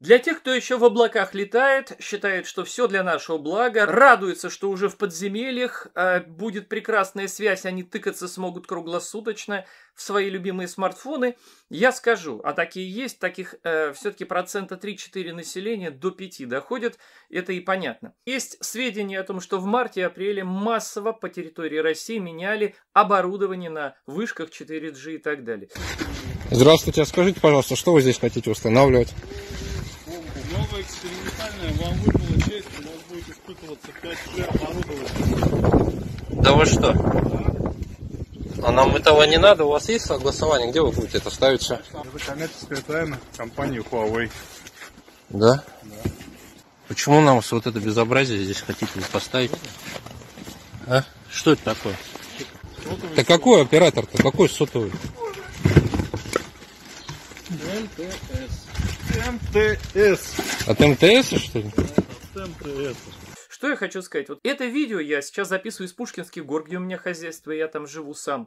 Для тех, кто еще в облаках летает, считает, что все для нашего блага, радуется, что уже в подземельях э, будет прекрасная связь, они тыкаться смогут круглосуточно в свои любимые смартфоны, я скажу, а такие есть, таких э, все-таки процента 3-4 населения до 5 доходит, это и понятно. Есть сведения о том, что в марте и апреле массово по территории России меняли оборудование на вышках 4G и так далее. Здравствуйте, а скажите, пожалуйста, что вы здесь хотите устанавливать? экспериментальная, вам выпала честь, у вас будет испытываться 5 лет оборудования. Да вы что? А нам этого не надо, у вас есть согласование, где вы будете это ставить все? Это коммерческая тайна компании Huawei. Да? Да. Почему нам вот это безобразие здесь хотите поставить? А? Что это такое? Сотовый да какой оператор-то? Какой сотовый? МТС. МТС. От МТС, что ли? От МТС. Что я хочу сказать? Вот это видео я сейчас записываю из Пушкинских гор, где у меня хозяйство, и я там живу сам.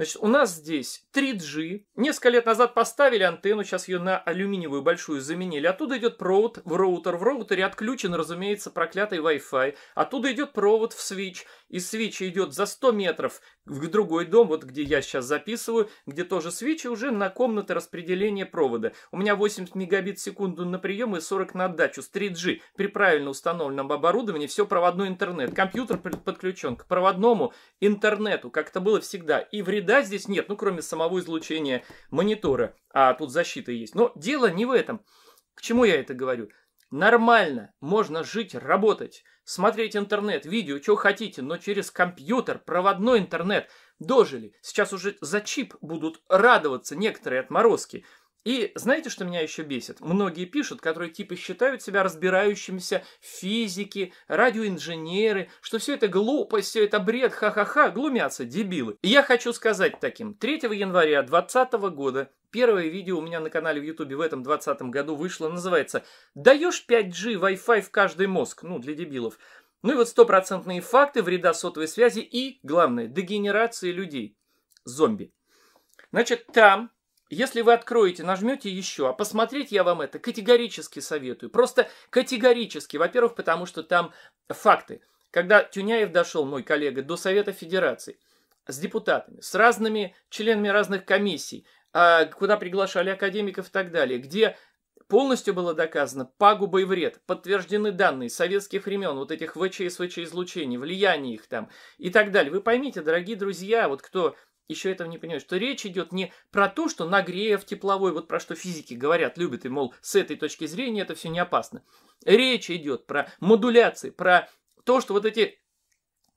Значит, у нас здесь 3G. Несколько лет назад поставили антенну, сейчас ее на алюминиевую большую заменили. Оттуда идет провод в роутер. В роутере отключен, разумеется, проклятый Wi-Fi. Оттуда идет провод в свич. Из свича идет за 100 метров в другой дом, вот где я сейчас записываю, где тоже свичи уже на комнаты распределения провода. У меня 80 мегабит в секунду на прием и 40 на отдачу с 3G. При правильно установленном оборудовании все проводной интернет. Компьютер подключен к проводному интернету, как это было всегда. И вред вреда здесь нет, ну, кроме самого излучения монитора, а тут защита есть. Но дело не в этом. К чему я это говорю? Нормально, можно жить, работать, смотреть интернет, видео, что хотите, но через компьютер, проводной интернет. Дожили. Сейчас уже за чип будут радоваться некоторые отморозки. И знаете, что меня еще бесит? Многие пишут, которые типа считают себя разбирающимися в физике, радиоинженеры, что все это глупость, все это бред, ха-ха-ха, глумятся, дебилы. И я хочу сказать таким, 3 января 2020 года первое видео у меня на канале в Ютубе в этом 2020 году вышло, называется «Даешь 5G Wi-Fi в каждый мозг», ну, для дебилов. Ну и вот стопроцентные факты вреда сотовой связи и, главное, дегенерации людей. Зомби. Значит, там если вы откроете, нажмете еще, а посмотреть я вам это категорически советую. Просто категорически. Во-первых, потому что там факты. Когда Тюняев дошел, мой коллега, до Совета Федерации с депутатами, с разными членами разных комиссий, а, куда приглашали академиков и так далее, где полностью было доказано пагуба и вред, подтверждены данные советских времен, вот этих ВЧ и излучений, влияние их там и так далее. Вы поймите, дорогие друзья, вот кто еще этого не понимают, что речь идет не про то, что нагрев тепловой, вот про что физики говорят, любят, и, мол, с этой точки зрения это все не опасно. Речь идет про модуляции, про то, что вот эти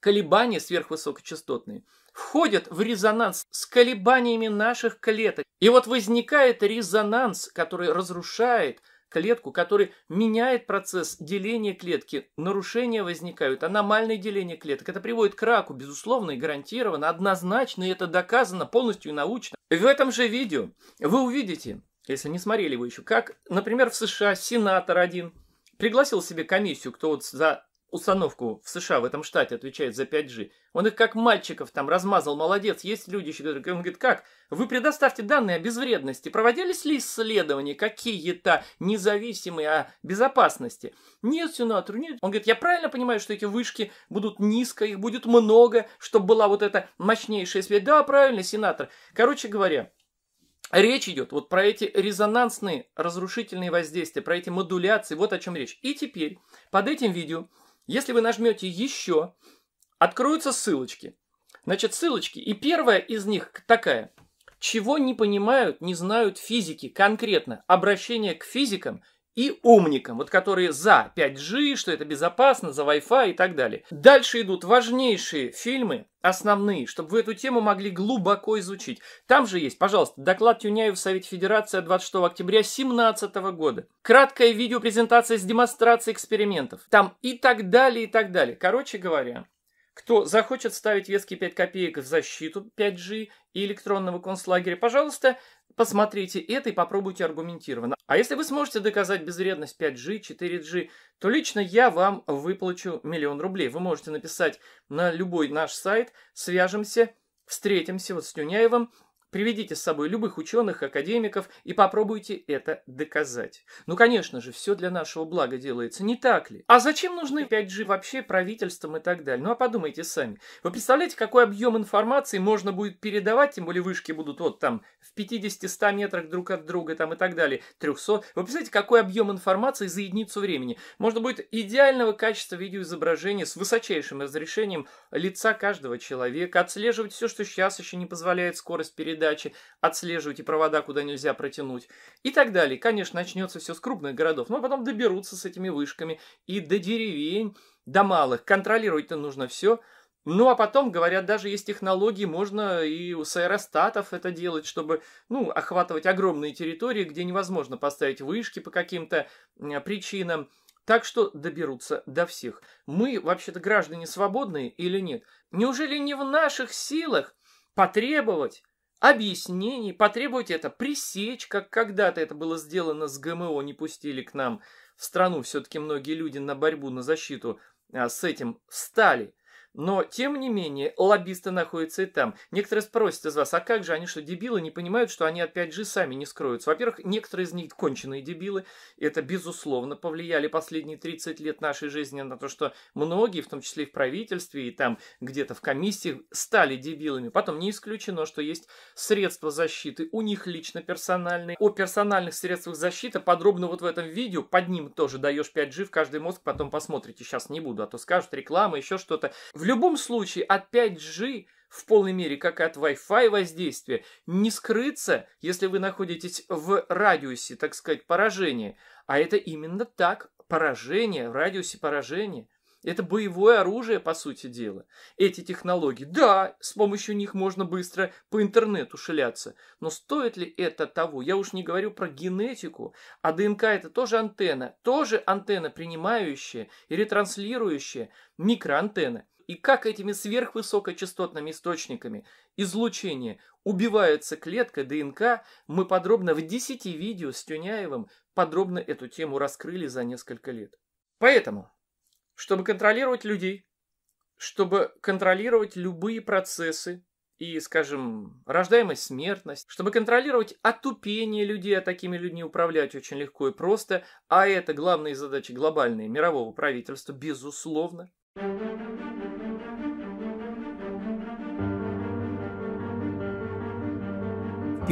колебания сверхвысокочастотные входят в резонанс с колебаниями наших клеток. И вот возникает резонанс, который разрушает клетку, который меняет процесс деления клетки. Нарушения возникают, аномальное деление клеток. Это приводит к раку, безусловно и гарантированно, однозначно, и это доказано полностью и научно. В этом же видео вы увидите, если не смотрели вы еще, как, например, в США сенатор один пригласил себе комиссию, кто вот за установку в США, в этом штате, отвечает за 5G. Он их как мальчиков там размазал, молодец, есть люди еще, которые... Он говорит, как? Вы предоставьте данные о безвредности. Проводились ли исследования какие-то независимые о безопасности? Нет, сенатор, нет. Он говорит, я правильно понимаю, что эти вышки будут низко, их будет много, чтобы была вот эта мощнейшая связь? Да, правильно, сенатор. Короче говоря, Речь идет вот про эти резонансные разрушительные воздействия, про эти модуляции, вот о чем речь. И теперь под этим видео если вы нажмете «Еще», откроются ссылочки. Значит, ссылочки. И первая из них такая. Чего не понимают, не знают физики конкретно. Обращение к физикам и умникам, вот которые за 5G, что это безопасно, за Wi-Fi и так далее. Дальше идут важнейшие фильмы, основные, чтобы вы эту тему могли глубоко изучить. Там же есть, пожалуйста, доклад Тюняева в Совете Федерации 26 октября 2017 года, краткая видеопрезентация с демонстрацией экспериментов, там и так далее, и так далее. Короче говоря, кто захочет ставить веские 5 копеек в защиту 5G и электронного концлагеря, пожалуйста, Посмотрите это и попробуйте аргументированно. А если вы сможете доказать безвредность 5G, 4G, то лично я вам выплачу миллион рублей. Вы можете написать на любой наш сайт, свяжемся, встретимся вот с Тюняевым, Приведите с собой любых ученых, академиков и попробуйте это доказать. Ну, конечно же, все для нашего блага делается, не так ли? А зачем нужны 5G вообще правительствам и так далее? Ну, а подумайте сами. Вы представляете, какой объем информации можно будет передавать, тем более вышки будут вот там в 50-100 метрах друг от друга там и так далее, 300. Вы представляете, какой объем информации за единицу времени? Можно будет идеального качества видеоизображения с высочайшим разрешением лица каждого человека, отслеживать все, что сейчас еще не позволяет скорость передачи, передачи, отслеживайте провода, куда нельзя протянуть и так далее. Конечно, начнется все с крупных городов, но потом доберутся с этими вышками и до деревень, до малых. Контролировать-то нужно все. Ну, а потом, говорят, даже есть технологии, можно и у аэростатов это делать, чтобы, ну, охватывать огромные территории, где невозможно поставить вышки по каким-то причинам. Так что доберутся до всех. Мы, вообще-то, граждане свободные или нет? Неужели не в наших силах потребовать объяснений, потребовать это пресечь, как когда-то это было сделано с ГМО, не пустили к нам в страну все-таки многие люди на борьбу, на защиту а, с этим встали. Но, тем не менее, лоббисты находятся и там. Некоторые спросят из вас, а как же они что, дебилы, не понимают, что они опять же сами не скроются? Во-первых, некоторые из них конченые дебилы. Это, безусловно, повлияли последние 30 лет нашей жизни на то, что многие, в том числе и в правительстве, и там где-то в комиссиях, стали дебилами. Потом не исключено, что есть средства защиты, у них лично персональные. О персональных средствах защиты подробно вот в этом видео, под ним тоже даешь 5G в каждый мозг, потом посмотрите, сейчас не буду, а то скажут реклама, еще что-то. В любом случае от 5G в полной мере, как от Wi-Fi воздействия, не скрыться, если вы находитесь в радиусе, так сказать, поражения. А это именно так, поражение, в радиусе поражения. Это боевое оружие, по сути дела. Эти технологии, да, с помощью них можно быстро по интернету шляться. Но стоит ли это того? Я уж не говорю про генетику. А ДНК это тоже антенна. Тоже антенна, принимающая и ретранслирующая микроантенны и как этими сверхвысокочастотными источниками излучения убивается клетка ДНК, мы подробно в 10 видео с Тюняевым подробно эту тему раскрыли за несколько лет. Поэтому, чтобы контролировать людей, чтобы контролировать любые процессы и, скажем, рождаемость, смертность, чтобы контролировать отупение людей, а такими людьми управлять очень легко и просто, а это главные задачи глобальные мирового правительства, безусловно. Thank you.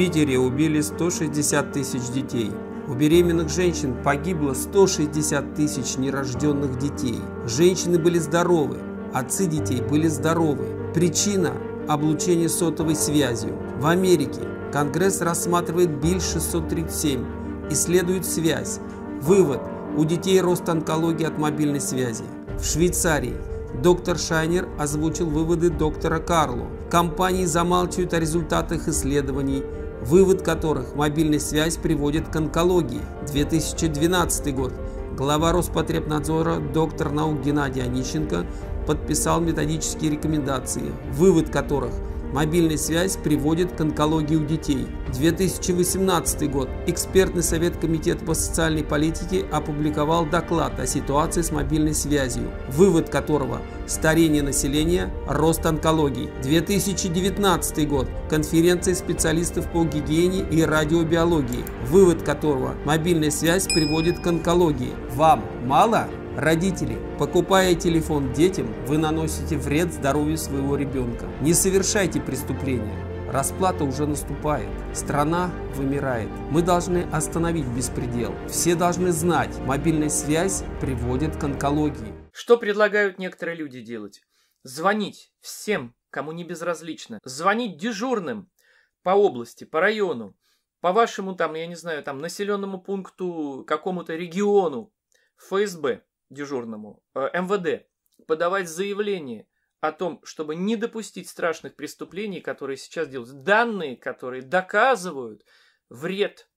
Питере убили 160 тысяч детей. У беременных женщин погибло 160 тысяч нерожденных детей. Женщины были здоровы, отцы детей были здоровы. Причина – облучение сотовой связью. В Америке Конгресс рассматривает Биль 637, исследует связь. Вывод – у детей рост онкологии от мобильной связи. В Швейцарии доктор Шайнер озвучил выводы доктора Карлу. Компании замалчивают о результатах исследований, вывод которых мобильная связь приводит к онкологии. 2012 год. Глава Роспотребнадзора доктор наук Геннадий Онищенко подписал методические рекомендации, вывод которых – Мобильная связь приводит к онкологии у детей. 2018 год. Экспертный совет Комитета по социальной политике опубликовал доклад о ситуации с мобильной связью, вывод которого – старение населения, рост онкологии. 2019 год. Конференция специалистов по гигиене и радиобиологии, вывод которого – мобильная связь приводит к онкологии. Вам мало? Родители, покупая телефон детям, вы наносите вред здоровью своего ребенка. Не совершайте преступления. Расплата уже наступает. Страна вымирает. Мы должны остановить беспредел. Все должны знать, мобильная связь приводит к онкологии. Что предлагают некоторые люди делать? Звонить всем, кому не безразлично. Звонить дежурным по области, по району, по вашему там, я не знаю, там населенному пункту, какому-то региону, ФСБ дежурному э, МВД подавать заявление о том, чтобы не допустить страшных преступлений, которые сейчас делают, данные, которые доказывают вред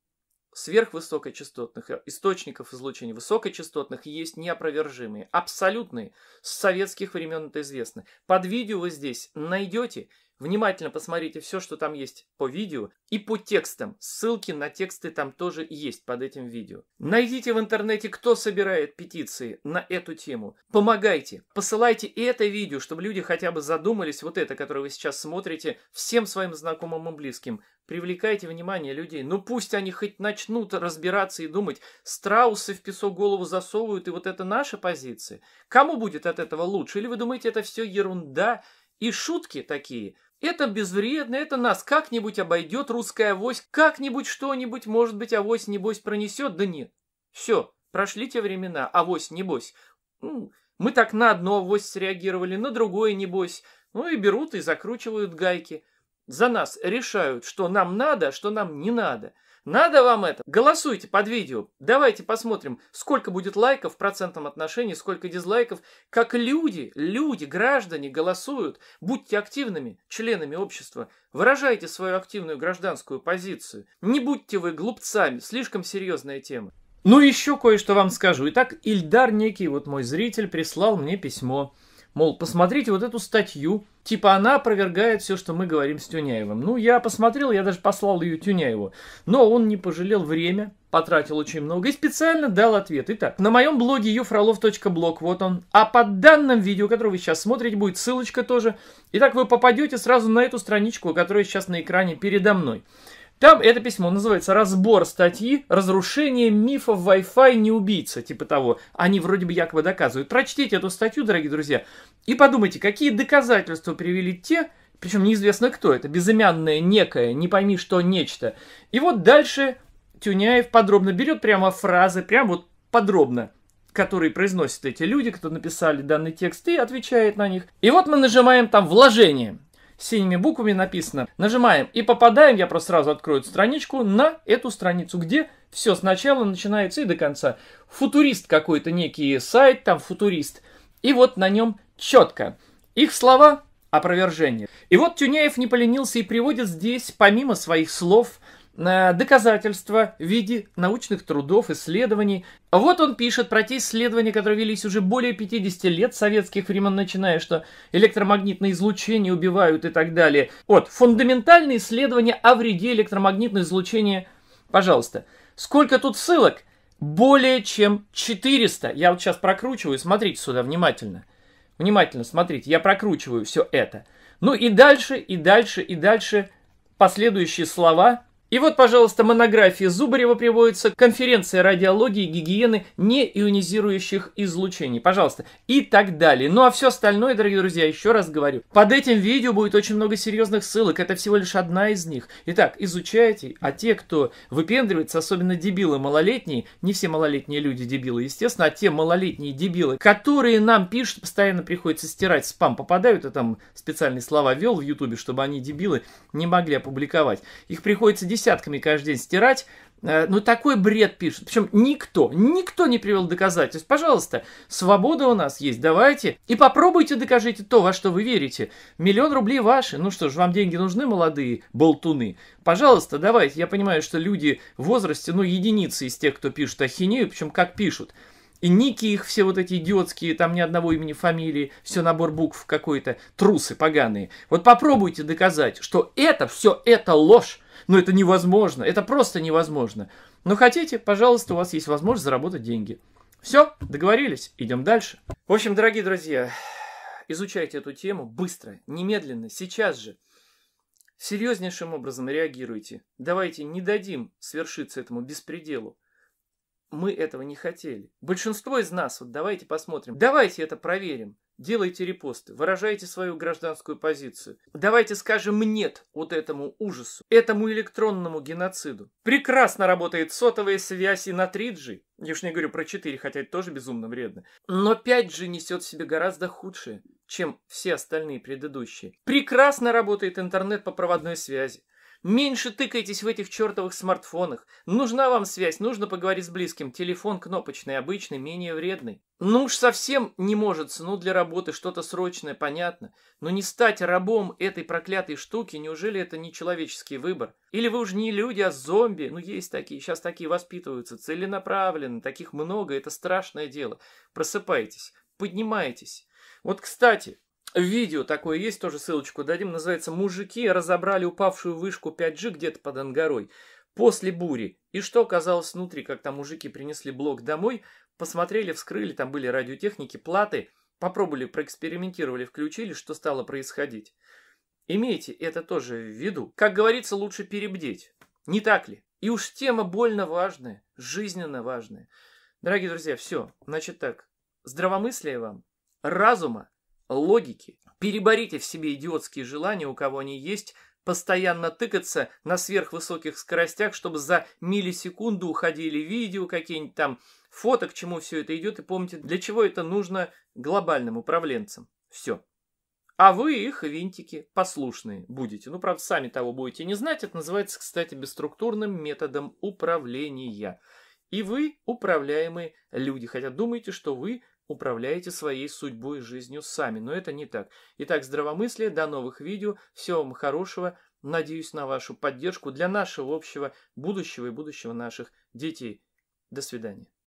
сверхвысокочастотных э, источников излучения высокочастотных есть неопровержимые, абсолютные, с советских времен это известно. Под видео вы здесь найдете Внимательно посмотрите все, что там есть по видео и по текстам. Ссылки на тексты там тоже есть под этим видео. Найдите в интернете, кто собирает петиции на эту тему. Помогайте. Посылайте это видео, чтобы люди хотя бы задумались, вот это, которое вы сейчас смотрите, всем своим знакомым и близким. Привлекайте внимание людей. Ну пусть они хоть начнут разбираться и думать, страусы в песок голову засовывают, и вот это наша позиция. Кому будет от этого лучше? Или вы думаете, это все ерунда? И шутки такие. Это безвредно, это нас как-нибудь обойдет русская авось, как-нибудь что-нибудь, может быть, авось небось пронесет, да нет. Все, прошли те времена, авось небось. Ну, мы так на одно авось среагировали, на другое небось. Ну и берут и закручивают гайки. За нас решают, что нам надо, а что нам не надо. Надо вам это? Голосуйте под видео. Давайте посмотрим, сколько будет лайков в процентном отношении, сколько дизлайков. Как люди, люди, граждане голосуют. Будьте активными членами общества. Выражайте свою активную гражданскую позицию. Не будьте вы глупцами. Слишком серьезная тема. Ну еще кое-что вам скажу. Итак, Ильдар некий, вот мой зритель, прислал мне письмо. Мол, посмотрите вот эту статью, типа она опровергает все, что мы говорим с Тюняевым. Ну, я посмотрел, я даже послал ее Тюняеву. Но он не пожалел время, потратил очень много и специально дал ответ. Итак, на моем блоге ufrolov.blog, вот он. А под данным видео, которое вы сейчас смотрите, будет ссылочка тоже. Итак, вы попадете сразу на эту страничку, которая сейчас на экране передо мной. Там это письмо называется «Разбор статьи «Разрушение мифов Wi-Fi не убийца», типа того. Они вроде бы якобы доказывают. Прочтите эту статью, дорогие друзья, и подумайте, какие доказательства привели те, причем неизвестно кто это, безымянное некое, не пойми что нечто. И вот дальше Тюняев подробно берет прямо фразы, прям вот подробно которые произносят эти люди, кто написали данный текст, и отвечает на них. И вот мы нажимаем там «Вложение» синими буквами написано. Нажимаем и попадаем, я просто сразу открою эту страничку, на эту страницу, где все сначала начинается и до конца. Футурист какой-то некий сайт, там футурист. И вот на нем четко. Их слова опровержение. И вот Тюняев не поленился и приводит здесь, помимо своих слов, Э, доказательства в виде научных трудов, исследований. Вот он пишет про те исследования, которые велись уже более 50 лет советских времен, начиная, что электромагнитное излучение убивают и так далее. Вот, фундаментальные исследования о вреде электромагнитного излучения. Пожалуйста. Сколько тут ссылок? Более чем 400. Я вот сейчас прокручиваю, смотрите сюда внимательно. Внимательно смотрите, я прокручиваю все это. Ну и дальше, и дальше, и дальше последующие слова – и вот, пожалуйста, монография Зубарева приводится «Конференция радиологии гигиены неионизирующих излучений». Пожалуйста. И так далее. Ну а все остальное, дорогие друзья, еще раз говорю. Под этим видео будет очень много серьезных ссылок. Это всего лишь одна из них. Итак, изучайте. А те, кто выпендривается, особенно дебилы малолетние, не все малолетние люди дебилы, естественно, а те малолетние дебилы, которые нам пишут, постоянно приходится стирать спам, попадают, я там специальные слова вел в Ютубе, чтобы они дебилы не могли опубликовать. Их приходится действительно десятками каждый день стирать. Э, ну, такой бред пишут. Причем никто, никто не привел доказательств. Пожалуйста, свобода у нас есть, давайте. И попробуйте докажите то, во что вы верите. Миллион рублей ваши. Ну что ж, вам деньги нужны, молодые болтуны? Пожалуйста, давайте. Я понимаю, что люди в возрасте, ну, единицы из тех, кто пишет ахинею, причем как пишут. И ники их все вот эти идиотские, там ни одного имени, фамилии, все набор букв какой-то, трусы поганые. Вот попробуйте доказать, что это, все это ложь. Но это невозможно, это просто невозможно. Но хотите, пожалуйста, у вас есть возможность заработать деньги. Все, договорились, идем дальше. В общем, дорогие друзья, изучайте эту тему быстро, немедленно, сейчас же. Серьезнейшим образом реагируйте. Давайте не дадим свершиться этому беспределу мы этого не хотели. Большинство из нас, вот давайте посмотрим, давайте это проверим. Делайте репосты, выражайте свою гражданскую позицию. Давайте скажем «нет» вот этому ужасу, этому электронному геноциду. Прекрасно работает сотовая связь и на 3G. Я уж не говорю про 4, хотя это тоже безумно вредно. Но 5G несет в себе гораздо худшее, чем все остальные предыдущие. Прекрасно работает интернет по проводной связи. Меньше тыкайтесь в этих чертовых смартфонах. Нужна вам связь, нужно поговорить с близким. Телефон кнопочный, обычный, менее вредный. Ну уж совсем не может сну для работы, что-то срочное, понятно. Но не стать рабом этой проклятой штуки, неужели это не человеческий выбор? Или вы уже не люди, а зомби? Ну есть такие, сейчас такие воспитываются, целенаправленно, таких много, это страшное дело. Просыпайтесь, поднимайтесь. Вот, кстати, Видео такое есть, тоже ссылочку дадим. Называется «Мужики разобрали упавшую вышку 5G где-то под Ангарой после бури». И что оказалось внутри, как там мужики принесли блок домой, посмотрели, вскрыли, там были радиотехники, платы, попробовали, проэкспериментировали, включили, что стало происходить. Имейте это тоже в виду. Как говорится, лучше перебдеть. Не так ли? И уж тема больно важная, жизненно важная. Дорогие друзья, все, значит так, здравомыслие вам, разума, логики. Переборите в себе идиотские желания, у кого они есть, постоянно тыкаться на сверхвысоких скоростях, чтобы за миллисекунду уходили видео, какие-нибудь там фото, к чему все это идет, и помните, для чего это нужно глобальным управленцам. Все. А вы их винтики послушные будете. Ну, правда, сами того будете не знать. Это называется, кстати, бесструктурным методом управления. И вы управляемые люди, хотя думаете, что вы управляете своей судьбой и жизнью сами, но это не так. Итак, здравомыслие, до новых видео, всего вам хорошего, надеюсь на вашу поддержку для нашего общего будущего и будущего наших детей. До свидания.